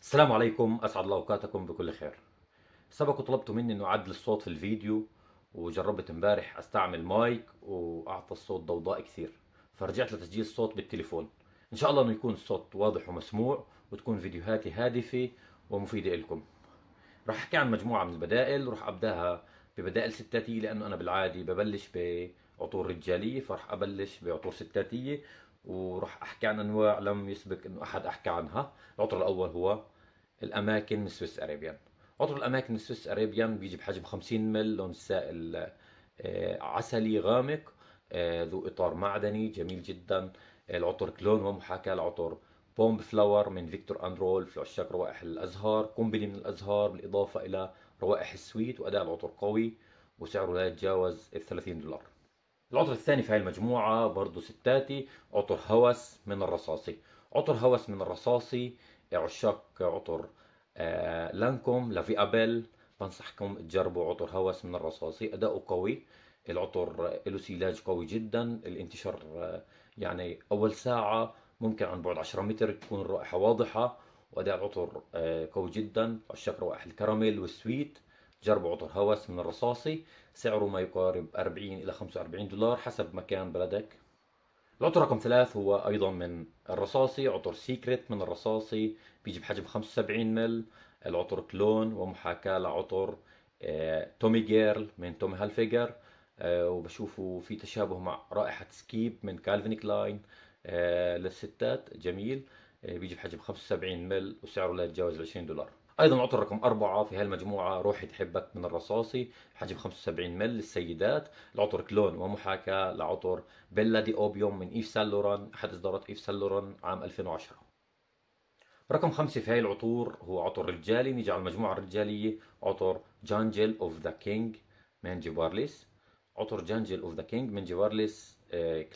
السلام عليكم اسعد الله اوقاتكم بكل خير سبق وطلبتوا مني انه اعدل الصوت في الفيديو وجربت امبارح استعمل مايك واعطى الصوت ضوضاء كثير فرجعت لتسجيل الصوت بالتليفون ان شاء الله انه يكون الصوت واضح ومسموع وتكون فيديوهاتي هادفه ومفيده لكم راح احكي عن مجموعه من البدائل وراح ابداها ببدائل ستاتيه لانه انا بالعادي ببلش بعطور رجاليه فراح ابلش بعطور ستاتيه وراح احكي عن انواع لم يسبق انه احد احكى عنها العطر الاول هو الاماكن من سويس اريبيان عطر الاماكن من سويس اريبيان بيجي بحجم 50 مل لون سائل آه، عسلي غامق آه، ذو اطار معدني جميل جدا العطر كلون ومحاكاه العطر بومب فلاور من فيكتور اندرول في عشاق روائح الازهار قنبله من الازهار بالاضافه الى روائح السويت واداء العطر قوي وسعره لا يتجاوز ال 30 دولار العطر الثاني في هاي المجموعة برضه ستاتي عطر هوس من الرصاصي عطر هوس من الرصاصي عشاق عطر آه لانكوم لافي أبل بنصحكم تجربوا عطر هوس من الرصاصي أداؤه قوي العطر له سيلاج قوي جدا الانتشار آه، يعني أول ساعة ممكن عن بعد 10 متر تكون الرائحة واضحة وأداء العطر آه، قوي جدا عشاق روائح الكراميل والسويت جرب عطر هوس من الرصاصي سعره ما يقارب 40 إلى 45 دولار حسب مكان بلدك العطر رقم ثلاث هو أيضا من الرصاصي عطر سيكريت من الرصاصي بيجي بحجم 75 مل العطر كلون ومحاكاة لعطر آه، تومي جيرل من تومي هالفيجر آه، وبشوفه في تشابه مع رائحة سكيب من كالفين كلاين آه، للستات جميل بيجي بحجم 75 مل وسعره لا يتجاوز 20 دولار ايضا عطر رقم أربعة في هالمجموعة روحي تحبك من الرصاصي حجم 75 مل للسيدات العطر كلون ومحاكاة لعطر بيلا دي اوبيوم من ايف سالوران احد اصدارات ايف سالوران عام 2010 رقم خمسة في هاي العطور هو عطر رجالي نيجي على المجموعة الرجالية عطر جانجل اوف ذا كينج من جبارليس عطر جانجل اوف ذا كينج من جبارليس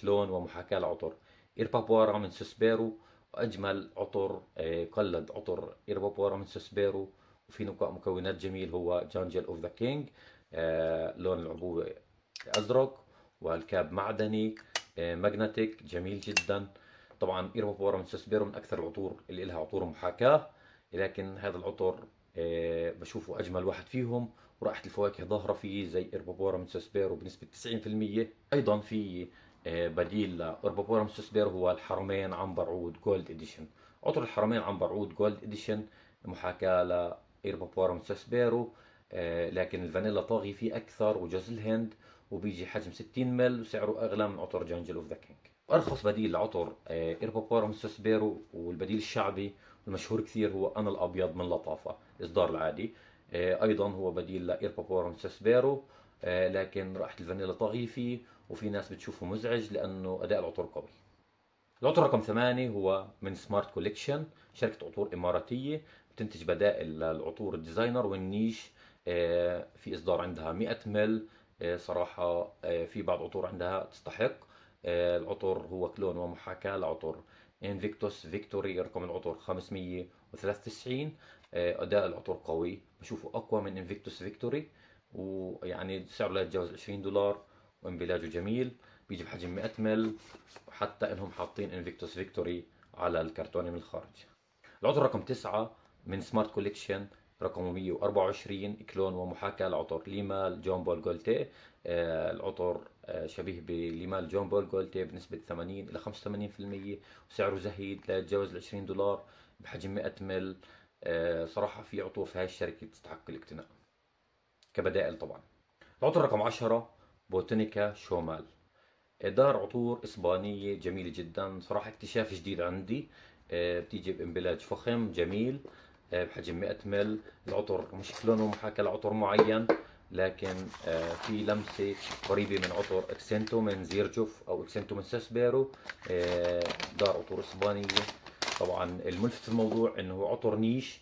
كلون ومحاكاة لعطر إيربابوارا من سوسبيرو واجمل عطر آه، قلد عطر ايربابورا من سوسبيرو وفي نقاء مكونات جميل هو جانجل اوف ذا كينج آه، لون العبوه ازرق والكاب معدني آه، ماجنتيك جميل جدا طبعا ايربابورا من سوسبيرو من اكثر العطور اللي لها عطور محاكاه لكن هذا العطر بشوفه اجمل واحد فيهم ورائحه الفواكه ظاهره فيه زي ايربابورا من سوسبيرو بنسبه 90% ايضا في بديل لأوربابورم سوسبير هو الحرمين عن برعود جولد اديشن عطر الحرمين عن برعود جولد اديشن محاكاة لإيربابورم سوسبيرو آه، لكن الفانيلا طاغي فيه أكثر وجوز الهند وبيجي حجم 60 مل وسعره أغلى من عطر جانجل اوف ذا كينج أرخص بديل لعطر إيربابورم آه، سوسبيرو والبديل الشعبي المشهور كثير هو أنا الأبيض من لطافة الإصدار العادي آه، أيضا هو بديل لإيربابورم سوسبيرو لكن رائحة الفانيلا طاغية فيه وفي ناس بتشوفه مزعج لانه اداء العطور قوي العطر رقم ثمانية هو من سمارت كوليكشن شركة عطور إماراتية بتنتج بدائل للعطور الديزاينر والنيش آه، في إصدار عندها 100 مل آه، صراحة آه، في بعض عطور عندها تستحق العطر هو كلون ومحاكاة لعطر انفيكتوس فيكتوري رقم العطر 593 أداء العطور قوي بشوفه أقوى من انفيكتوس فيكتوري ويعني سعره لا يتجاوز 20 دولار وانبلاجه جميل بيجي بحجم 100 مل وحتى انهم حاطين انفيكتوس فيكتوري على الكرتونه من الخارج العطر رقم 9 من سمارت كوليكشن رقم 124 كلون ومحاكاة لعطر ليمال جون بول جولتي آه، العطر آه، شبيه بليمال جون بول جولتي بنسبة 80 إلى 85% وسعره زهيد لا يتجاوز ال 20 دولار بحجم 100 مل آه، صراحة في عطور في هاي الشركة تستحق الاقتناء كبدائل طبعا العطر رقم 10 بوتينيكا شومال دار عطور اسبانيه جميله جدا صراحه اكتشاف جديد عندي آه، بتيجي بامبلاج فخم جميل آه، بحجم 100 مل العطر مش لونه محاكى لعطر معين لكن آه، في لمسة قريبة من عطر اكسنتو من زيرجوف او اكسنتو من ساسبيرو دار عطور اسبانية طبعا الملفت في الموضوع انه عطر نيش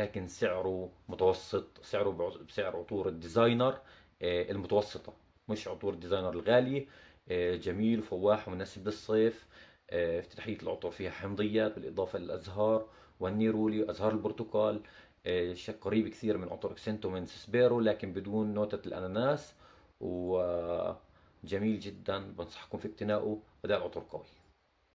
لكن سعره متوسط سعره بسعر عطور الديزاينر آه، المتوسطة مش عطور ديزاينر الغالي آه، جميل وفواح ومناسب للصيف آه، افتتاحية العطر فيها حمضيات بالإضافة للأزهار والنيرولي أزهار البرتقال شيء قريب كثير من عطر اكسنتو من سسبيرو لكن بدون نوتة الأناناس وجميل جدا بنصحكم في اقتنائه وده العطر قوي